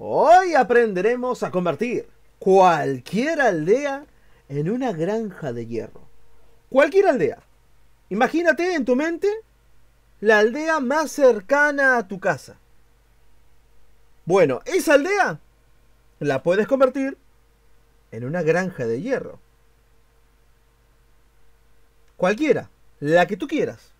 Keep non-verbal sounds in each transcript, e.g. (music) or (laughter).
Hoy aprenderemos a convertir cualquier aldea en una granja de hierro. Cualquier aldea. Imagínate en tu mente la aldea más cercana a tu casa. Bueno, esa aldea la puedes convertir en una granja de hierro. Cualquiera, la que tú quieras,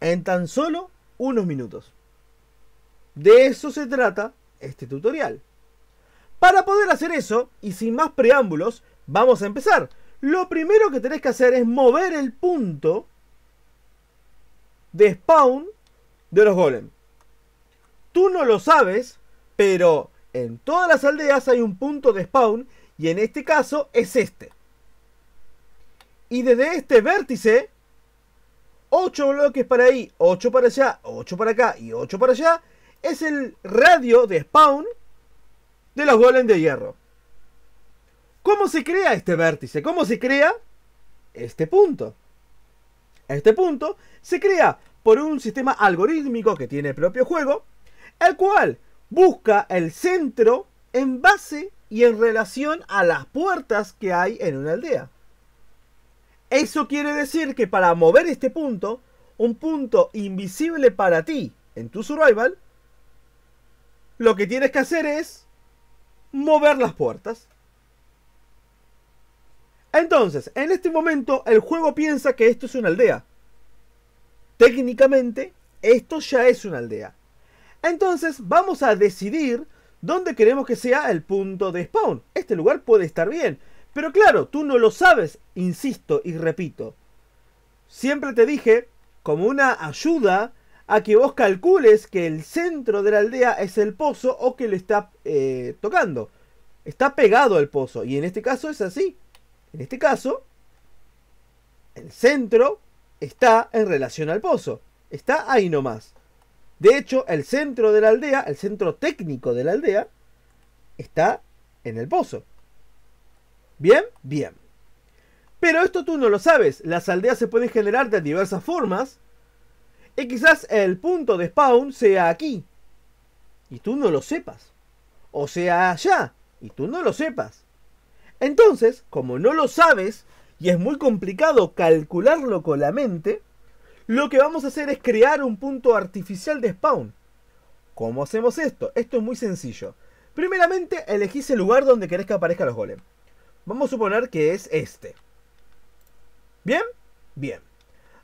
en tan solo unos minutos. De eso se trata este tutorial. Para poder hacer eso, y sin más preámbulos, vamos a empezar. Lo primero que tenés que hacer es mover el punto de spawn de los golems. Tú no lo sabes, pero en todas las aldeas hay un punto de spawn y en este caso es este. Y desde este vértice, 8 bloques para ahí, 8 para allá, 8 para acá y 8 para allá, es el radio de spawn de los golems de hierro. ¿Cómo se crea este vértice? ¿Cómo se crea este punto? Este punto se crea por un sistema algorítmico que tiene el propio juego, el cual busca el centro en base y en relación a las puertas que hay en una aldea. Eso quiere decir que para mover este punto, un punto invisible para ti en tu survival, lo que tienes que hacer es mover las puertas. Entonces, en este momento el juego piensa que esto es una aldea. Técnicamente, esto ya es una aldea. Entonces, vamos a decidir dónde queremos que sea el punto de spawn. Este lugar puede estar bien. Pero claro, tú no lo sabes, insisto y repito. Siempre te dije, como una ayuda a que vos calcules que el centro de la aldea es el pozo o que le está eh, tocando. Está pegado al pozo. Y en este caso es así. En este caso, el centro está en relación al pozo. Está ahí nomás. De hecho, el centro de la aldea, el centro técnico de la aldea, está en el pozo. ¿Bien? Bien. Pero esto tú no lo sabes. Las aldeas se pueden generar de diversas formas y quizás el punto de spawn sea aquí. Y tú no lo sepas. O sea allá. Y tú no lo sepas. Entonces, como no lo sabes, y es muy complicado calcularlo con la mente, lo que vamos a hacer es crear un punto artificial de spawn. ¿Cómo hacemos esto? Esto es muy sencillo. Primeramente, elegís el lugar donde querés que aparezcan los golems. Vamos a suponer que es este. ¿Bien? Bien.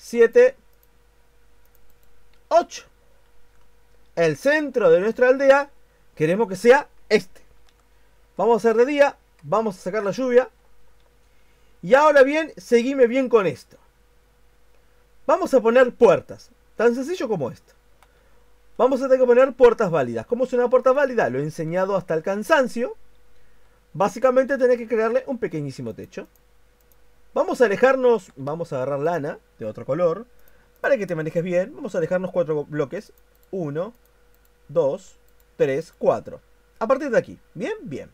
7, 8. El centro de nuestra aldea queremos que sea este. Vamos a hacer de día, vamos a sacar la lluvia. Y ahora bien, seguime bien con esto. Vamos a poner puertas, tan sencillo como esto. Vamos a tener que poner puertas válidas. ¿Cómo es una puerta válida? Lo he enseñado hasta el cansancio. Básicamente tenés que crearle un pequeñísimo techo. Vamos a alejarnos, vamos a agarrar lana de otro color. Para que te manejes bien, vamos a alejarnos cuatro bloques. 1, 2, 3, 4. A partir de aquí. ¿Bien? Bien.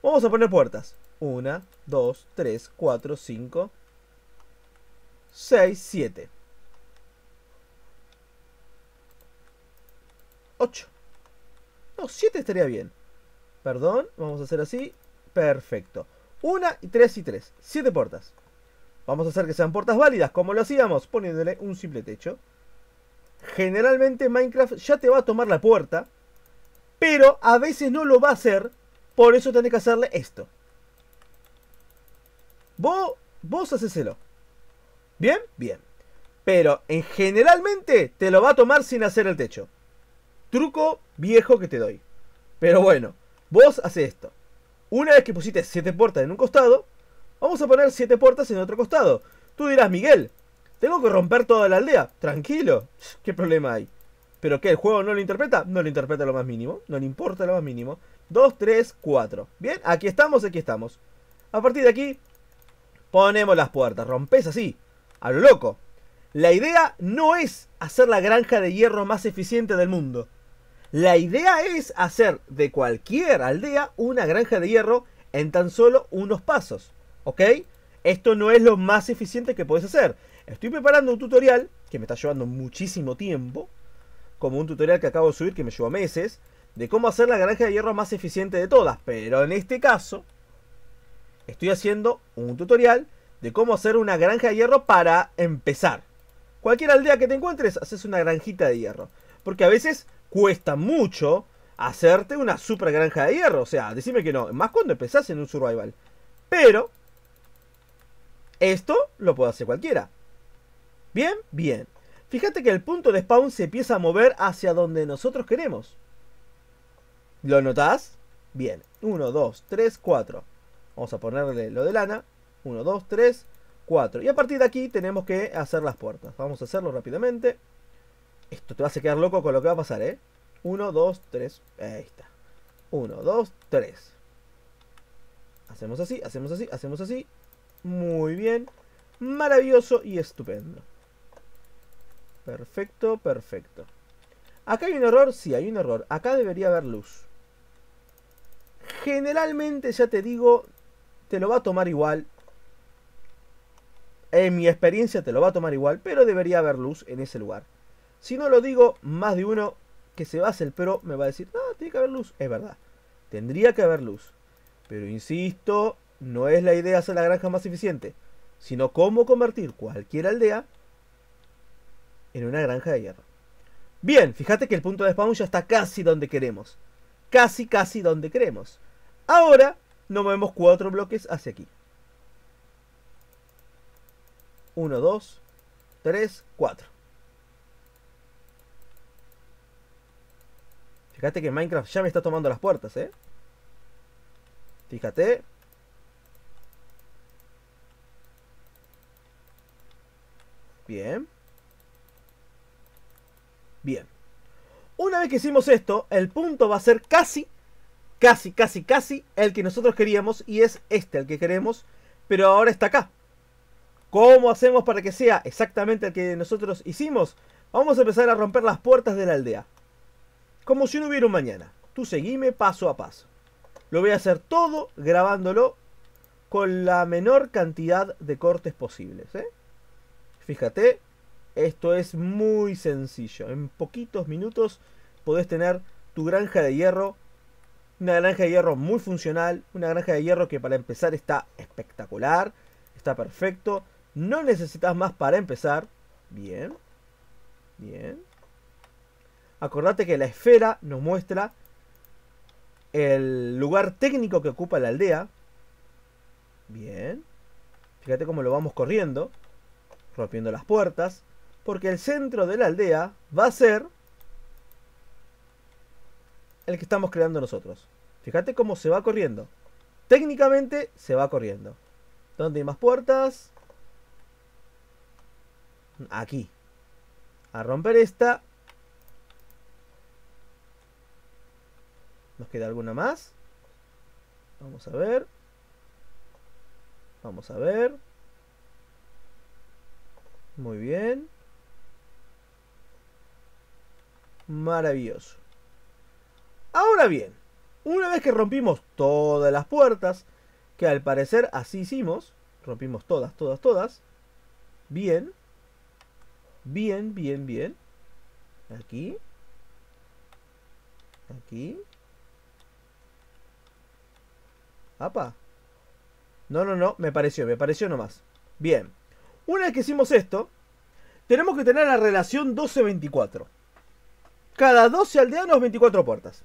Vamos a poner puertas. 1, 2, 3, 4, 5, 6, 7. 8. No, 7 estaría bien. Perdón, vamos a hacer así. Perfecto. Una y tres y tres. Siete puertas. Vamos a hacer que sean puertas válidas, como lo hacíamos, poniéndole un simple techo. Generalmente Minecraft ya te va a tomar la puerta, pero a veces no lo va a hacer, por eso tenés que hacerle esto. Vos, vos hacéselo. ¿Bien? Bien. Pero en generalmente te lo va a tomar sin hacer el techo. Truco viejo que te doy. Pero bueno, vos haces esto. Una vez que pusiste 7 puertas en un costado, vamos a poner 7 puertas en otro costado. Tú dirás, Miguel, tengo que romper toda la aldea. Tranquilo, (laughs) ¿qué problema hay? ¿Pero qué? ¿El juego no lo interpreta? No lo interpreta lo más mínimo, no le importa lo más mínimo. 2, 3, 4. Bien, aquí estamos, aquí estamos. A partir de aquí, ponemos las puertas. Rompes así, a lo loco. La idea no es hacer la granja de hierro más eficiente del mundo. La idea es hacer de cualquier aldea una granja de hierro en tan solo unos pasos, ¿ok? Esto no es lo más eficiente que puedes hacer. Estoy preparando un tutorial que me está llevando muchísimo tiempo, como un tutorial que acabo de subir que me llevó meses, de cómo hacer la granja de hierro más eficiente de todas. Pero en este caso, estoy haciendo un tutorial de cómo hacer una granja de hierro para empezar. Cualquier aldea que te encuentres, haces una granjita de hierro. Porque a veces cuesta mucho hacerte una super granja de hierro. O sea, decime que no. Más cuando empezás en un survival. Pero, esto lo puede hacer cualquiera. Bien, bien. Fíjate que el punto de spawn se empieza a mover hacia donde nosotros queremos. ¿Lo notás? Bien. 1, 2, 3, 4. Vamos a ponerle lo de lana. 1, 2, 3, 4. Y a partir de aquí tenemos que hacer las puertas. Vamos a hacerlo rápidamente. Esto te vas a quedar loco con lo que va a pasar, ¿eh? 1, 2, 3. Ahí está. 1, dos, tres Hacemos así, hacemos así, hacemos así. Muy bien. Maravilloso y estupendo. Perfecto, perfecto. Acá hay un error, sí, hay un error. Acá debería haber luz. Generalmente, ya te digo, te lo va a tomar igual. En mi experiencia te lo va a tomar igual, pero debería haber luz en ese lugar. Si no lo digo, más de uno que se va a hacer pero me va a decir, no, tiene que haber luz. Es verdad, tendría que haber luz. Pero insisto, no es la idea hacer la granja más eficiente, sino cómo convertir cualquier aldea en una granja de hierro. Bien, fíjate que el punto de spawn ya está casi donde queremos. Casi, casi donde queremos. Ahora nos movemos cuatro bloques hacia aquí. Uno, dos, tres, cuatro Fíjate que Minecraft ya me está tomando las puertas, ¿eh? Fíjate. Bien. Bien. Una vez que hicimos esto, el punto va a ser casi, casi, casi, casi el que nosotros queríamos y es este el que queremos, pero ahora está acá. ¿Cómo hacemos para que sea exactamente el que nosotros hicimos? Vamos a empezar a romper las puertas de la aldea como si no hubiera un mañana. Tú seguime paso a paso. Lo voy a hacer todo grabándolo con la menor cantidad de cortes posibles. ¿eh? Fíjate, esto es muy sencillo. En poquitos minutos podés tener tu granja de hierro. Una granja de hierro muy funcional. Una granja de hierro que para empezar está espectacular. Está perfecto. No necesitas más para empezar. Bien. Bien. Acordate que la esfera nos muestra el lugar técnico que ocupa la aldea. Bien. Fíjate cómo lo vamos corriendo, rompiendo las puertas, porque el centro de la aldea va a ser el que estamos creando nosotros. Fíjate cómo se va corriendo. Técnicamente se va corriendo. ¿Dónde hay más puertas? Aquí. A romper esta ¿Nos queda alguna más? Vamos a ver. Vamos a ver. Muy bien. Maravilloso. Ahora bien, una vez que rompimos todas las puertas, que al parecer así hicimos, rompimos todas, todas, todas. Bien. Bien, bien, bien. Aquí. Aquí. Apa. No, no, no, me pareció, me pareció nomás. Bien. Una vez que hicimos esto, tenemos que tener la relación 12-24. Cada 12 aldeanos, 24 puertas.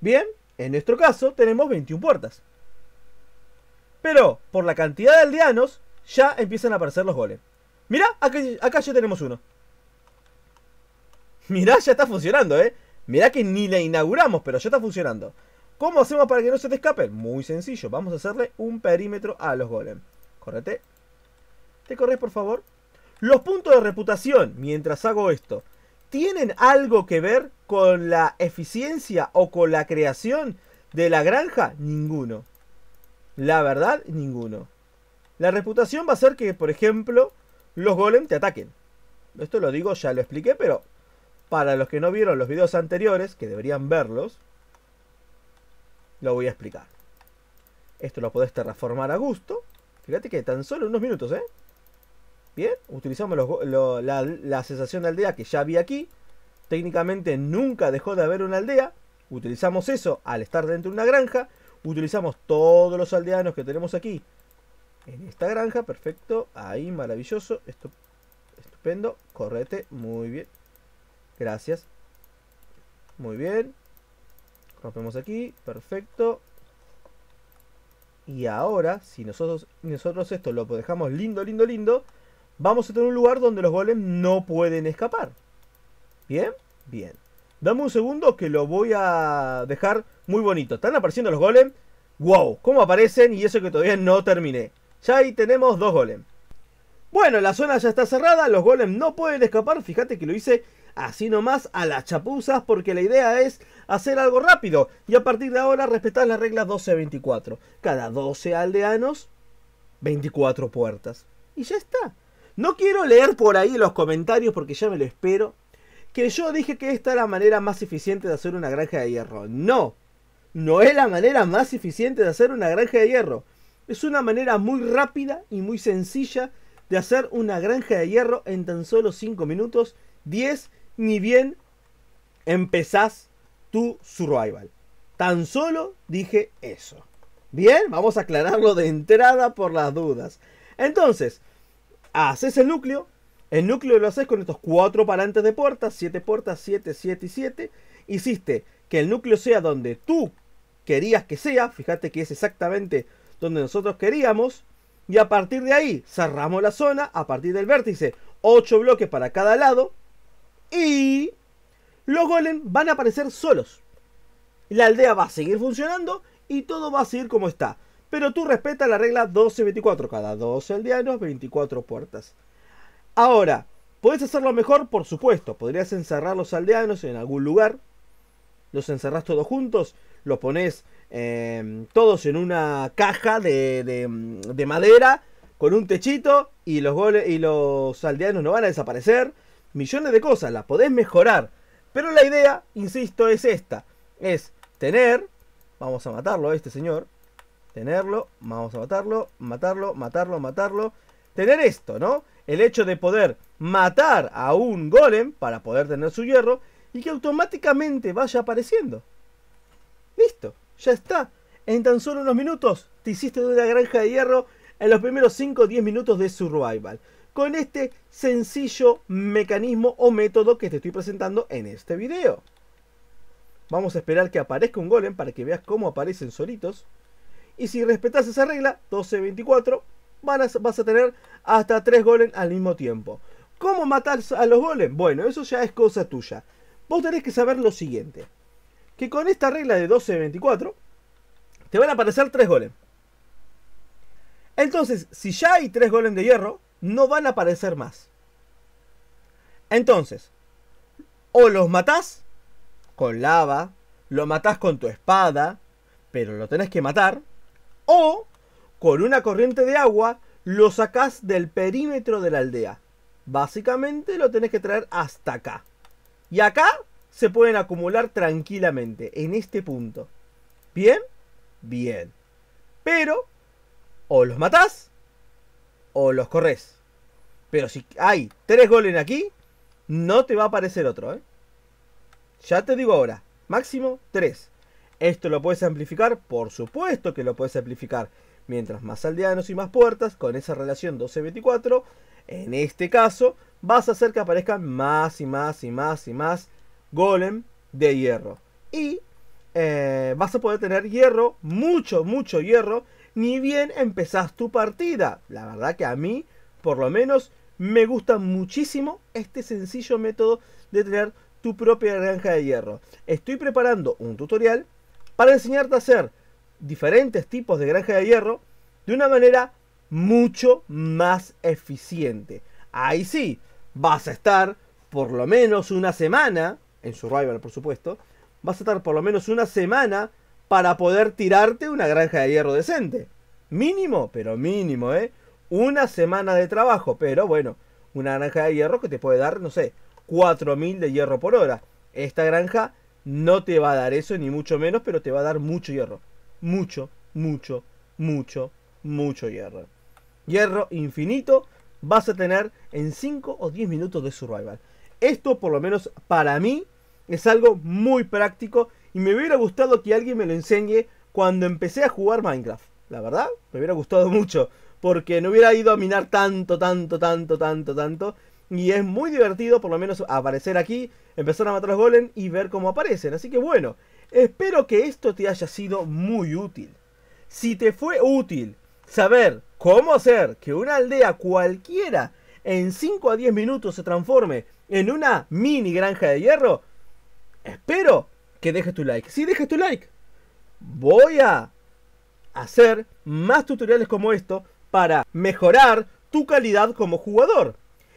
Bien, en nuestro caso tenemos 21 puertas. Pero, por la cantidad de aldeanos, ya empiezan a aparecer los goles. Mirá, acá, acá ya tenemos uno. Mirá, ya está funcionando, ¿eh? Mirá que ni la inauguramos, pero ya está funcionando. ¿Cómo hacemos para que no se te escape? Muy sencillo, vamos a hacerle un perímetro a los golem. Correte. ¿Te corres, por favor? Los puntos de reputación, mientras hago esto, ¿tienen algo que ver con la eficiencia o con la creación de la granja? Ninguno. La verdad, ninguno. La reputación va a ser que, por ejemplo, los golem te ataquen. Esto lo digo, ya lo expliqué, pero para los que no vieron los videos anteriores, que deberían verlos, lo voy a explicar. Esto lo podés terraformar a gusto. Fíjate que tan solo unos minutos, ¿eh? Bien, utilizamos la, sensación de aldea que ya vi aquí. Técnicamente nunca dejó de haber una aldea. Utilizamos eso al estar dentro de una granja. Utilizamos todos los aldeanos que tenemos aquí en esta granja. Perfecto, ahí, maravilloso. Esto, estupendo, correte, muy bien. Gracias. Muy bien rompemos aquí, perfecto. Y ahora, si nosotros, nosotros esto lo dejamos lindo, lindo, lindo, vamos a tener un lugar donde los golems no pueden escapar. ¿Bien? Bien. Dame un segundo que lo voy a dejar muy bonito. Están apareciendo los golems. ¡Wow! ¿Cómo aparecen? Y eso que todavía no terminé. Ya ahí tenemos dos golems. Bueno, la zona ya está cerrada, los golems no pueden escapar. Fíjate que lo hice así nomás a las chapuzas porque la idea es hacer algo rápido y a partir de ahora respetar las reglas 12-24. Cada 12 aldeanos, 24 puertas. Y ya está. No quiero leer por ahí los comentarios porque ya me lo espero. Que yo dije que esta es la manera más eficiente de hacer una granja de hierro. No, no es la manera más eficiente de hacer una granja de hierro. Es una manera muy rápida y muy sencilla de hacer una granja de hierro en tan solo 5 minutos, 10 ni bien empezás tu survival. Tan solo dije eso. Bien, vamos a aclararlo de entrada por las dudas. Entonces, haces el núcleo. El núcleo lo haces con estos cuatro parantes de puertas, siete puertas, Siete, siete y siete Hiciste que el núcleo sea donde tú querías que sea. Fíjate que es exactamente donde nosotros queríamos. Y a partir de ahí cerramos la zona a partir del vértice. Ocho bloques para cada lado. Y los golems van a aparecer solos. La aldea va a seguir funcionando y todo va a seguir como está. Pero tú respetas la regla 12-24. Cada 12 aldeanos, 24 puertas. Ahora, ¿podés hacerlo mejor? Por supuesto. Podrías encerrar los aldeanos en algún lugar. Los encerrás todos juntos. Los pones em, todos en una caja de, madera con un techito y los, y los aldeanos no van a desaparecer millones de cosas, la podés mejorar. Pero la idea, insisto, es esta. Es tener, vamos a matarlo a este señor, tenerlo, vamos a matarlo, matarlo, matarlo, matarlo. Tener esto, ¿no? El hecho de poder matar a un golem para poder tener su hierro y que automáticamente vaya apareciendo. Listo, ya está. En tan solo unos minutos te hiciste de una granja de hierro en los primeros 5 o 10 minutos de Survival con este sencillo mecanismo o método que te estoy presentando en este video. Vamos a esperar que aparezca un golem para que veas cómo aparecen solitos. Y si respetas esa regla, 12-24, vas a tener hasta 3 golems al mismo tiempo. ¿Cómo matar a los golems? Bueno, eso ya es cosa tuya. Vos tenés que saber lo siguiente. Que con esta regla de 12-24, te van a aparecer 3 golems. Entonces, si ya hay 3 golems de hierro, no van a aparecer más. Entonces, o los matás con lava, lo matás con tu espada, pero lo tenés que matar, o con una corriente de agua lo sacás del perímetro de la aldea. Básicamente lo tenés que traer hasta acá. Y acá se pueden acumular tranquilamente, en este punto. ¿Bien? Bien. Pero, o los matás, o los corres. Pero si hay tres goles aquí, no te va a aparecer otro, ¿eh? Ya te digo ahora, máximo tres. Esto lo puedes amplificar, por supuesto que lo puedes amplificar. Mientras más aldeanos y más puertas, con esa relación 12-24, en este caso, vas a hacer que aparezcan más y más y más y más golem de hierro. Y eh, vas a poder tener hierro, mucho, mucho hierro, ni bien empezás tu partida. La verdad que a mí, por lo menos, me gusta muchísimo este sencillo método de tener tu propia granja de hierro. Estoy preparando un tutorial para enseñarte a hacer diferentes tipos de granja de hierro de una manera mucho más eficiente. Ahí sí, vas a estar por lo menos una semana, en Survival, por supuesto, vas a estar por lo menos una semana para poder tirarte una granja de hierro decente. Mínimo, pero mínimo, ¿eh? Una semana de trabajo, pero bueno, una granja de hierro que te puede dar, no sé, 4.000 de hierro por hora. Esta granja no te va a dar eso, ni mucho menos, pero te va a dar mucho hierro. Mucho, mucho, mucho, mucho hierro. Hierro infinito vas a tener en 5 o 10 minutos de survival. Esto, por lo menos para mí, es algo muy práctico y me hubiera gustado que alguien me lo enseñe cuando empecé a jugar Minecraft. La verdad, me hubiera gustado mucho. Porque no hubiera ido a minar tanto, tanto, tanto, tanto, tanto. Y es muy divertido, por lo menos, aparecer aquí, empezar a matar los golems y ver cómo aparecen. Así que bueno, espero que esto te haya sido muy útil. Si te fue útil saber cómo hacer que una aldea cualquiera en 5 a 10 minutos se transforme en una mini granja de hierro, espero que dejes tu like. Si dejas tu like, voy a hacer más tutoriales como esto para mejorar tu calidad como jugador.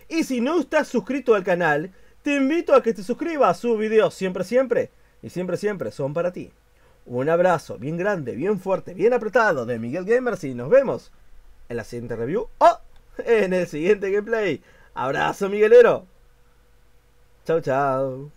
Y si no estás suscrito al canal, te invito a que te suscribas. a sus videos siempre, siempre. Y siempre, siempre son para ti. Un abrazo bien grande, bien fuerte, bien apretado de Miguel Gamers y nos vemos en la siguiente review o en el siguiente gameplay. Abrazo, Miguelero. Chao, chao.